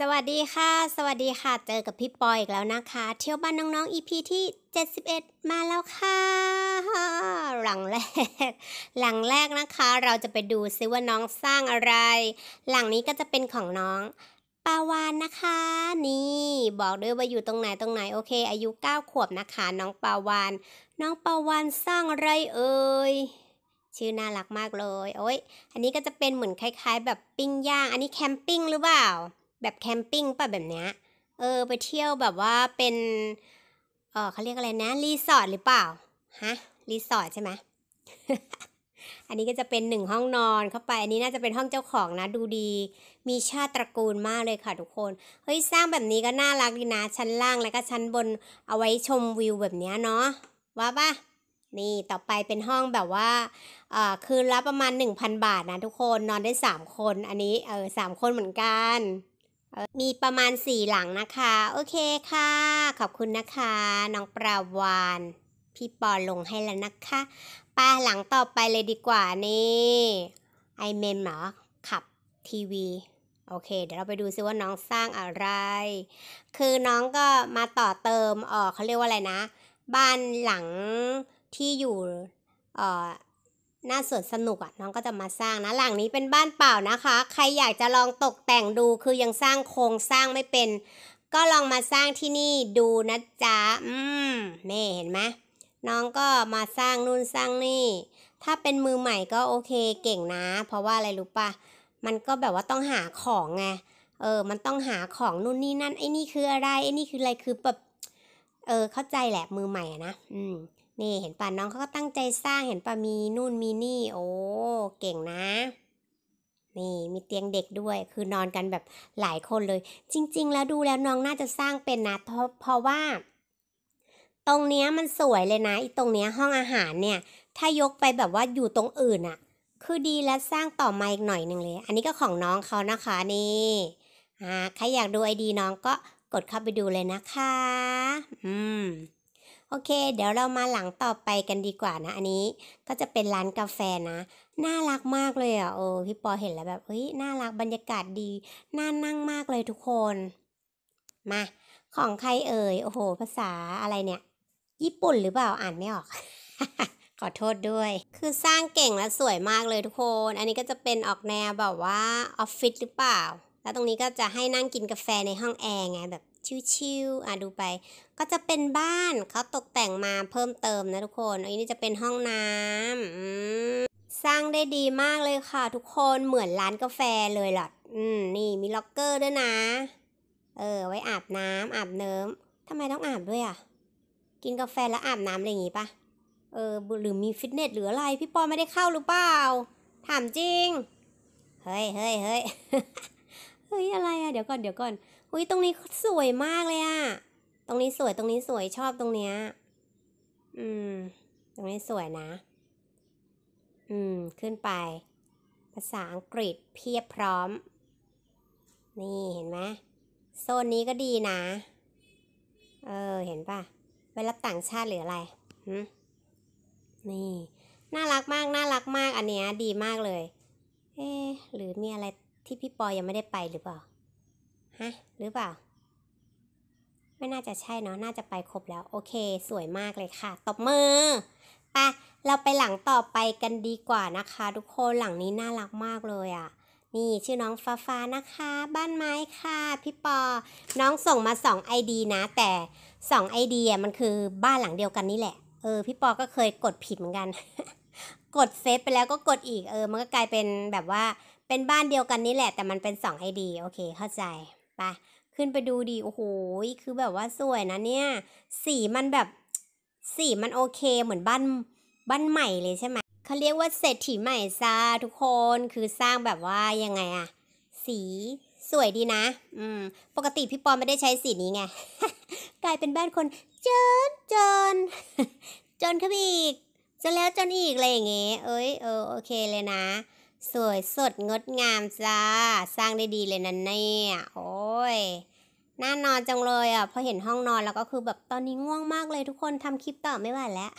สวัสดีค่ะ สวัสดีค่ะ เจอกับพี่ปอยอีกแล้วนะคะ เที่ยวบ้านน้องๆ EP ที่ 71 มาแล้วค่ะ หลังแรก หลังแรกนะคะ เราจะไปดูซิว่าน้องสร้างอะไร หลังนี้ก็จะเป็นของน้องปาวานนะคะนี่ บอกด้วยว่าอยู่ตรงไหนตรงไหน โอเค อายุ9ขวบนะคะน้องปาวาน น้องปาวานสร้างอะไรเอ่ย ชื่อน่ารักมากเลย โอ้ยอันนี้ก็จะเป็นเหมือนคล้ายๆ แบบปิ้งย่าง อันนี้แคมปิ้งหรือเปล่าแบบแคมปิ้งป่ะแบบเนี้ย เออไปเที่ยวแบบว่าเป็น เออเขาเรียกอะไรนะรีสอร์ทหรือเปล่าฮะรีสอร์ทใช่ไหมอันนี้ก็จะเป็นหนึ่งห้องนอนเข้าไปอันนี้น่าจะเป็นห้องเจ้าของนะดูดี มีชาติตระกูลมากเลยค่ะทุกคน เฮ้ย สร้างแบบนี้ก็น่ารักดีนะชั้นล่างแล้วก็ชั้นบนเอาไว้ชมวิวแบบเนี้ยเนาะว่าปะนี่ต่อไปเป็นห้องแบบว่า เออคืนละประมาณ 1,000 บาทนะทุกคนนอนได้ 3 คน อันนี้เออสคนเหมือนกันมีประมาณสี่หลังนะคะ โอเคค่ะ ขอบคุณนะคะ น้องปราวาน พี่ปอลงให้แล้วนะคะปาหลังต่อไปเลยดีกว่านี่ ไอเมมเหรอขับทีวี โอเคเดี๋ยวเราไปดูซิว่าน้องสร้างอะไร คือน้องก็มาต่อเติมเออเขาเรียกว่าอะไรนะ บ้านหลังที่อยู่เออหน้าสวนสนุกอะ่ะน้องก็จะมาสร้างนะ หลังนี้เป็นบ้านเปล่านะคะ ใครอยากจะลองตกแต่งดูคือยังสร้างโครงสร้างไม่เป็น ก็ลองมาสร้างที่นี่ดูนะจ๊ะอืมแม่เห็นไหมน้องก็มาสร้างนู่นสร้างนี่ ถ้าเป็นมือใหม่ก็โอเคเก่งนะ เพราะว่าอะไรรู้ปะมันก็แบบว่าต้องหาของไงเออมันต้องหาของนู่นนี่นั่นไอ้นี่คืออะไรไอ้นี่คืออะไรคือแบบเออเข้าใจแหละมือใหม่นะอืมนี่เห็นป่ะน้องเขาก็ตั้งใจสร้างเห็นป่ะมีนู่นมีนี่โอ้เก่งนะ นี่มีเตียงเด็กด้วยคือนอนกันแบบหลายคนเลย จริง ๆ แล้วดูแล้วน้องน่าจะสร้างเป็นนะ เพราะว่า ตรงเนี้ยมันสวยเลยนะ อีตรงเนี้ยห้องอาหารเนี่ย ถ้ายกไปแบบว่าอยู่ตรงอื่นอะคือดีและสร้างต่อมาอีกหน่อยหนึ่งเลย อันนี้ก็ของน้องเขานะคะนี่อ่าใครอยากดูไอดีน้องก็กดเข้าไปดูเลยนะคะ อืมโอเค เดี๋ยวเรามาหลังต่อไปกันดีกว่านะ อันนี้ก็จะเป็นร้านกาแฟนะน่ารักมากเลยอ่ะโอ้พี่ปอเห็นแล้วแบบเฮ้ยน่ารักบรรยากาศดีน่านั่งมากเลยทุกคนมาของใครเอ่ยโอ้โห ภาษาอะไรเนี่ยญี่ปุ่นหรือเปล่าอ่านไม่ออก ขอโทษด้วย คือสร้างเก่งและสวยมากเลยทุกคนอันนี้ก็จะเป็นออกแนวแบบว่าออฟฟิศหรือเปล่าแล้วตรงนี้ก็จะให้นั่งกินกาแฟในห้องแอร์ไง แบบชิวๆอ่ะดูไป ก็จะเป็นบ้านเขาตกแต่งมาเพิ่มเติมนะทุกคน อันนี้จะเป็นห้องน้ำสร้างได้ดีมากเลยค่ะทุกคนเหมือนร้านกาแฟเลยหลอด อืมนี่มีล็อกเกอร์ด้วยนะ เออ ไว้อาบน้ำอาบเนิ้มทำไมต้องอาบด้วยอ่ะ กินกาแฟแล้วอาบน้ำอะไรอย่างงี้ปะ เออหรือมีฟิตเนสหรืออะไร พี่ปอไม่ได้เข้าหรือเปล่าถามจริง เฮ้ยเฮ้ยเฮ้ยเฮ้ยอะไรอะเดี๋ยวก่อนเดี๋ยวก่อนอุ้ยตรงนี้สวยมากเลยอะตรงนี้สวย ตรงนี้สวย ชอบตรงเนี้ย อืม ตรงนี้สวยนะ อืม ขึ้นไป ภาษาอังกฤษเพียบพร้อม นี่เห็นไหมโซนนี้ก็ดีนะ เออเห็นปะไปรับต่างชาติหรืออะไรหืนี่น่ารักมาก น่ารักมากอันเนี้ยดีมากเลย เอ๊หรือมีอะไรที่พี่ปอยังไม่ได้ไปหรือเปล่าฮะหรือเปล่า ไม่น่าจะใช่เนาะน่าจะไปครบแล้วโอเคสวยมากเลยค่ะ ตบมือไปเราไปหลังต่อไปกันดีกว่านะคะ ทุกคน หลังนี้น่ารักมากเลยอะ่ะ นี่ชื่อน้องฟ้าฟ้านะคะ บ้านไม้ค่ะ พี่ปอ น้องส่งมา2 ID นะ แต่2 ID อ่ะมันคือบ้านหลังเดียวกันนี่แหละ เออพี่ปอก็เคยกดผิดเหมือนกัน กดเซฟไปแล้วก็กดอีกเออมันก็กลายเป็นแบบว่าเป็นบ้านเดียวกันนี่แหละแต่มันเป็นสองไอดีโอเคเข้าใจ ไป ขึ้นไปดูดีโอ้โห คือแบบว่าสวยนะเนี่ย สีมันแบบ สีมันโอเคเหมือนบ้าน บ้านใหม่เลยใช่ไหมเขาเรียกว่าเศรษฐีใหม่ซาทุกคนคือสร้างแบบว่ายังไงอะสีสวยดีนะ อืม ปกติพี่ปอไม่ได้ใช้สีนี้ไงกลายเป็นบ้านคนจนจนจนขึ้นอีกจนแล้วจนอีกอะไรอย่างเงี้ยเอ้ยเออโอเคเลยนะสวยสดงดงามจ้าสร้างได้ดีเลยนะเนี่ยโอ้ยน่านอนจังเลยอ่ะพอเห็นห้องนอนแล้วก็คือแบบตอนนี้ง่วงมากเลยทุกคนทำคลิปต่อไม่ไหวแล้ว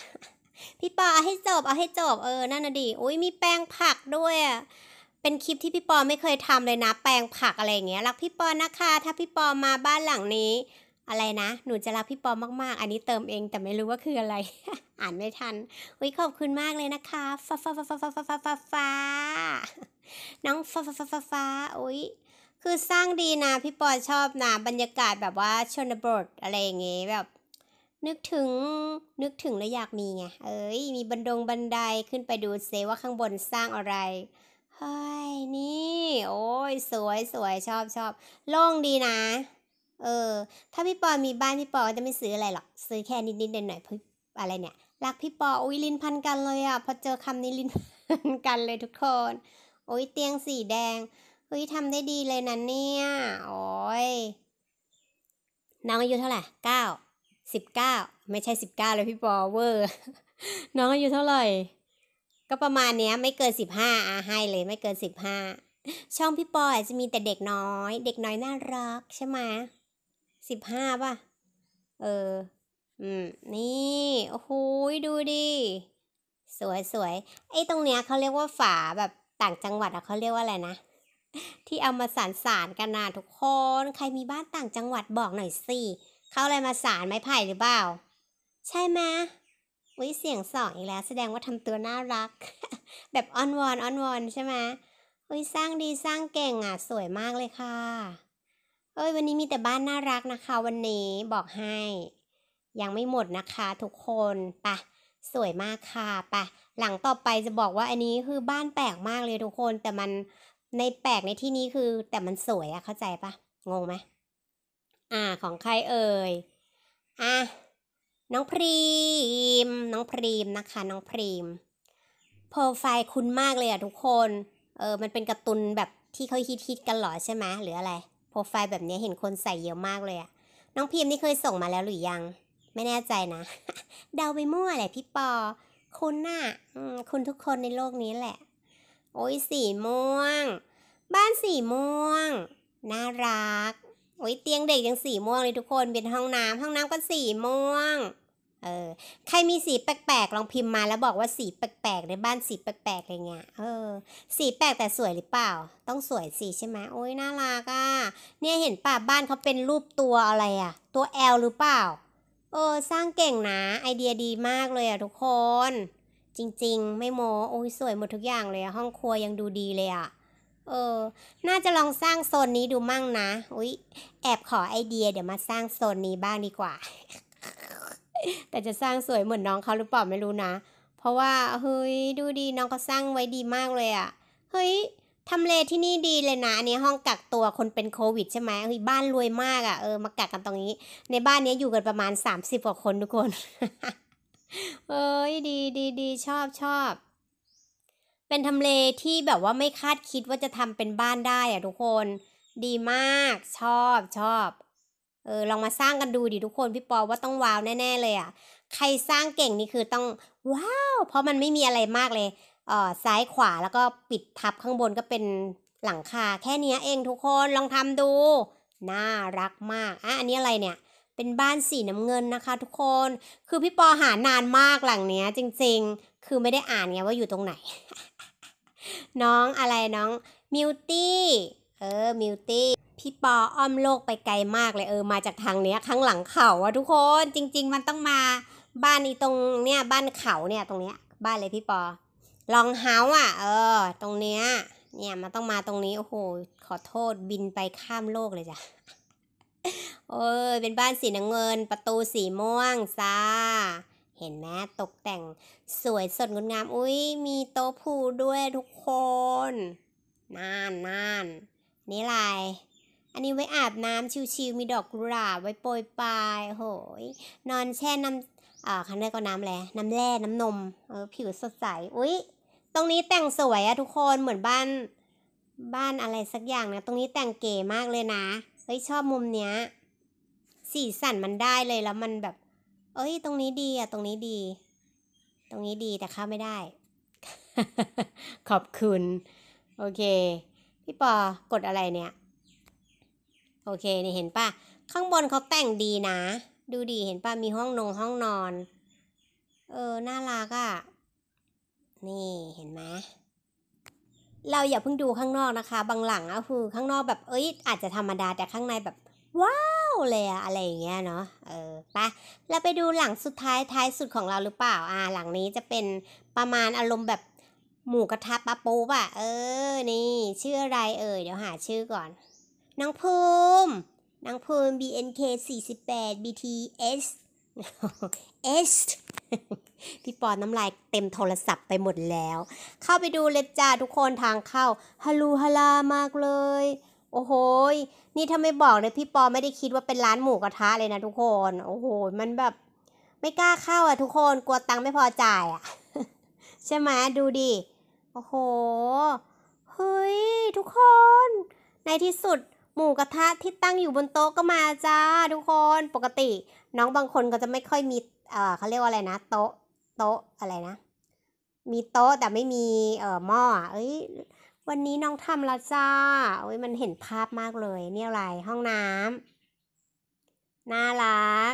พี่ปอเอาให้จบเอาให้จบเออนั่นนะดิอุ้ยมีแปลงผักด้วยอ่ะเป็นคลิปที่พี่ปอไม่เคยทำเลยนะ แปลงผักอะไรเงี้ยรักพี่ปอนะคะ ถ้าพี่ปอมาบ้านหลังนี้อะไรนะ หนูจะรักพี่ปอมากๆ อันนี้เติมเอง แต่ไม่รู้ว่าคืออะไร อ่านไม่ทันอุ้ยขอบคุณมากเลยนะคะฟ้าฟ้าฟ้าฟ้าฟ้าฟ้าฟ้าฟ้าน้องฟ้าฟ้าฟ้าฟ้าฟ้าอุ้ยคือสร้างดีนะพี่ปอชอบนะบรรยากาศแบบว่าชนบทอะไรอย่างเงี้ยแบบ นึกถึงนึกถึงแล้วอยากมีไง เอ้ย มีบันดงบันไดขึ้นไปดูเซว่าข้างบนสร้างอะไรเฮ้ยนี่ โอ้ยสวยสวยชอบชอบโล่งดีนะเออ ถ้าพี่ปอ มีบ้านพี่ปอจะไม่ซื้ออะไรหรอกซื้อแค่นิดๆหน่อยๆอะไรเนี่ย รักพี่ปอ อุ้ยลินพันกันเลยอ่ะ พอเจอคำนี้ลินพันกันเลยทุกคนโอ้ยเตียงสีแดง เฮ้ยทำได้ดีเลยนะเนี่ย โอ้ย น้องอายุเท่าไหร่เก้าสิบเก้าไม่ใช่สิบเก้าเลยพี่ปอเวอร์ น้องอายุเท่าไหร่ ก็ประมาณเนี้ยไม่เกินสิบห้าอาให้เลยไม่เกินสิบห้าช่องพี่ปออาจจะมีแต่เด็กน้อย เด็กน้อยน่ารักใช่ไหมสิบห้าป่ะ เออ อืม นี่ โอ้โหดูดิ สวยสวยไอ้ตรงเนี้ยเขาเรียกว่าฝาแบบต่างจังหวัดอะเขาเรียกว่าอะไรนะ ที่เอามาสารสารกันนะทุกคน ใครมีบ้านต่างจังหวัดบอกหน่อยสิเขาอะไรมาสารไม้ไผ่หรือเปล่า ใช่ไหมวิเสียงสองอีกแล้ว แสดงว่าทำตัวน่ารัก แบบอ้อนวอนอ้อนวอนใช่ไหมวิสร้างดีสร้างเก่งอ่ะสวยมากเลยค่ะเอ้ยวันนี้มีแต่บ้านน่ารักนะคะ วันนี้บอกให้ ยังไม่หมดนะคะ ทุกคนปะสวยมากค่ะปะหลังต่อไปจะบอกว่าอันนี้คือบ้านแปลกมากเลยทุกคนแต่มันในแปลกในที่นี้คือ แต่มันสวยอะเข้าใจปะงงไหมอ่าของใครเอ่ยอ่ะน้องพรีมน้องพรีมนะคะ น้องพรีมโปรไฟล์คุณมากเลยอะทุกคนเออมันเป็นการ์ตูนแบบที่เขาฮิตๆกันหรอใช่ไหมหรืออะไรโปรไฟล์แบบนี้เห็นคนใส่เยอะมากเลยอะน้องพิมพ์นี่เคยส่งมาแล้วหรือยัง ไม่แน่ใจนะ เดาไปมั่วแหละ พี่ปอคุณน่ะคุณทุกคนในโลกนี้แหละ โอ้ยสีม่วง บ้านสีม่วง น่ารัก โอ้ยเตียงเด็กยังสีม่วงเลยทุกคน เป็นห้องน้ำห้องน้ำก็สีม่วง เออ ใครมีสีแปลกๆลองพิมพ์มาแล้วบอกว่าสีแปลกๆในบ้านสีแปลกๆอะไรเงี้ย เออ สีแปลกแต่สวยหรือเปล่า ต้องสวยสีใช่ไหมโอ้ยน่ารักอะเนี่ยเห็นป่ะบ้านเขาเป็นรูปตัวอะไรอะ ตัวแอลหรือเปล่า เออ สร้างเก่งนะไอเดียดีมากเลยอะทุกคน จริง ๆ ไม่โมโอ้ย สวยหมดทุกอย่างเลยอะห้องครัวยังดูดีเลยอะเออ น่าจะลองสร้างโซนนี้ดูมั่งนะ อุ๊ยแอบขอไอเดียเดี๋ยวมาสร้างโซนนี้บ้างดีกว่า แต่จะสร้างสวยเหมือนน้องเขาหรือเปล่าไม่รู้นะ เพราะว่าเฮ้ย ดูดีน้องเขาสร้างไว้ดีมากเลยอะ่ะ เฮ้ยทำเลที่นี่ดีเลยนะอันนี้ห้องกักตัวคนเป็นโควิดใช่ไหมค้ยบ้านรวยมากอะ่ะเออมากักกันตรงนี้ ในบ้านนี้อยู่กันประมาณ 30กว่าคนทุกคนเอ้ยดีดีดีชอบชอบ เป็นทำเลที่แบบว่าไม่คาดคิดว่าจะทำเป็นบ้านได้อะ่ะ ทุกคน ดีมาก ชอบชอบ เออลองมาสร้างกันดูดิทุกคนพี่ปอว่าต้องว้าวแน่ๆ เลยอะ่ะใครสร้างเก่งนี่คือต้อง ว้าว เพราะมันไม่มีอะไรมากเลยอซ้ายขวาแล้วก็ปิดทับข้างบนก็เป็นหลังคา แค่นี้เองทุกคนลองทำดู น่ารักมากอ่ะอันนี้อะไรเนี่ยเป็นบ้านสีน้ำเงินนะคะทุกคนคือพี่ปอหานานมากหลังเนี้ยจริงๆคือไม่ได้อ่านไงว่าอยู่ตรงไหน น้องอะไรน้องมิวตี้เออมิวตี้พี่ปออ้อมโลกไปไกลมากเลยเออมาจากทางเนี้ยข้างหลังเขาอะทุกคนจริงๆ มันต้องมาบ้านอีตรงเนี้ยบ้านเขาเนี่ยตรงเนี้ยบ้านเลยพี่ปอลองเฮาอ่ะ เออ ตรงเนี้ย เนี่ยมันต้องมาตรงนี้ โอ้โห ขอโทษบินไปข้ามโลกเลยจ้ะโอ้ยเป็นบ้านสีน้ำเงิน ประตูสีม่วง ซ่า เห็นไหมตกแต่งสวยสดงดงาม อุ้ยมีโต๊ะผู้ด้วยทุกคน น่านน่าน นี่ลาย อันนี้ไว้อาบน้ำชิวๆมีดอกกุหลาบไว้โปรยปลายโหย นอนแช่น้ำอ่าคันเรกก็น้ำและน้ำแร่น้ำนมเออผิวสดใสอุ้ยตรงนี้แต่งสวยอะทุกคนเหมือนบ้านบ้านอะไรสักอย่างนะ ตรงนี้แต่งเก๋มากเลยนะเฮ้ยชอบมุมเนี้ย สีสันมันได้เลยแล้วมันแบบเอ้ยตรงนี้ดีอะตรงนี้ดี ตรงนี้ดีแต่เข้าไม่ได้ ขอบคุณ โอเค พี่ปอกดอะไรเนี่ย โอเคนี่เห็นป่ะข้างบนเขาแต่งดีนะดูดีเห็นป่ะมีห้องนงห้องนอน เออน่ารักอะนี่เห็นไหม เราอย่าเพิ่งดูข้างนอกนะคะ บางหลังอะคือข้างนอกแบบเอ้ยอาจจะธรรมดาแต่ข้างในแบบ ว้าวเลยอะอะไรอย่างเงี้ยเนาะ เออปะเราไปดูหลังสุดท้ายท้ายสุดของเราหรือเปล่าอ่า หลังนี้จะเป็นประมาณอารมณ์แบบหมูกระทะปะปูปะเออ นี่ชื่ออะไรเอ่ยเดี๋ยวหาชื่อก่อนนางพูมนางพูมิ BNK 48 BTS S พี่ปอน้ำลายเต็มโทรศัพท์ไปหมดแล้ว เข้าไปดูเลยจ้าทุกคนทางเข้าฮัลลฮัลลามากเลย โอ้โห นี่ถ้าไม่บอกเลยพี่ปอไม่ได้คิดว่าเป็นร้านหมูกระทะเลยนะทุกคน โอ้โห มันแบบไม่กล้าเข้าอ่ะ ทุกคน กลัวตังค์ไม่พอจ่ายอ่ะใช่ไหมดูดิ โอ้โห เฮ้ยทุกคน ในที่สุดหมูกระทะที่ตั้งอยู่บนโต๊ะก็มาจ้าทุกคน ปกติน้องบางคนก็จะไม่ค่อยมีเออเขาเรียกว่าอะไรนะโต๊ะโต๊ะอะไรนะ มีโต๊ะแต่ไม่มี เอ่อ หม้อเอ้ย วันนี้น้องทำละจ้าเอ้ย มันเห็นภาพมากเลย เนี่ยอะไร ห้องน้ำ น่ารัก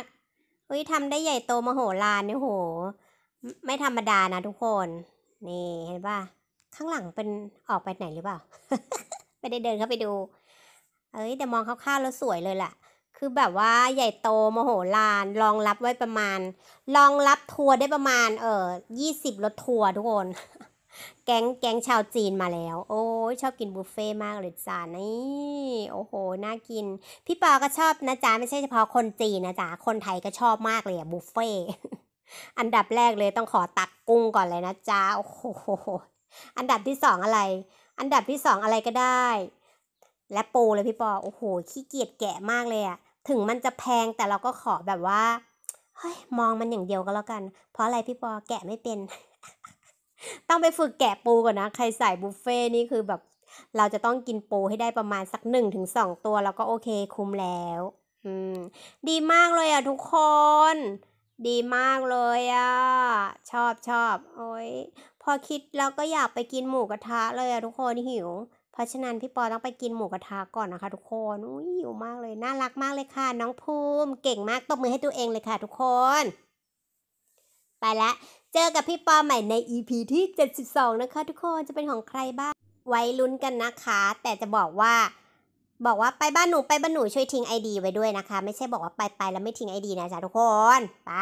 เฮ้ยทำได้ใหญ่โตมโหฬารเนี่ยโห ไม่ธรรมดานะทุกคน นี่เห็นป่ะ ข้างหลังเป็นออกไปไหนหรือเปล่าไม่ได้เดินเข้าไปดู เอ้ย แต่มองคร่าวๆแล้วสวยเลยล่ะคือแบบว่าใหญ่โตโมโหลานรองรับไว้ประมาณรองรับทัวร์ได้ประมาณ เออยี่สิบรถทัวร์ทุกคน แก๊งแก๊งชาวจีนมาแล้ว โอ้ยชอบกินบุฟเฟ่มากเลยจ้านี่โอ้โหน่ากินพี่ปอก็ชอบนะจ๊ะไม่ใช่เฉพาะคนจีนนะจ๊ะคนไทยก็ชอบมากเลยอะบุฟเฟ่อันดับแรกเลยต้องขอตักกุ้งก่อนเลยนะจ๊ะโอ้โห อันดับที่สองอะไร อันดับที่สองอะไรก็ได้ และปูเลยพี่ปอโอ้โห ขี้เกียจแกะมากเลยอะถึงมันจะแพงแต่เราก็ขอแบบว่าเฮ้ยมองมันอย่างเดียวก็แล้วกัน เพราะอะไรพี่ปอแกะไม่เป็น ต้องไปฝึกแกะปูก่อนนะใครใส่บุฟเฟ่นี่คือแบบ เราจะต้องกินปูให้ได้ประมาณสักหนึ่งถึงสองตัวแล้วก็โอเคคุ้มแล้ว อืม ดีมากเลยอ่ะทุกคน ดีมากเลยอ่ะ ชอบชอบโอ้ยพอคิดแล้วก็อยากไปกินหมูกระทะเลยอ่ะทุกคนหิวเพราะฉะนั้นพี่ปอต้องไปกินหมูกระทะก่อนนะคะทุกคน อุ้ยอยู่มากเลย น่ารักมากเลยค่ะน้องภูมิ เก่งมากตบมือให้ตัวเองเลยค่ะทุกคน ไปละเจอกับพี่ปอใหม่ในอีพีที่72 นะคะทุกคนจะเป็นของใครบ้างไว้ลุ้นกันนะคะ แต่จะบอกว่า บอกว่าไปบ้านหนูไปบ้านหนูช่วยทิ้งไอดีไว้ด้วยนะคะ ไม่ใช่บอกว่าไปไปแล้วไม่ทิ้งไอดีนะจ๊ะทุกคนไป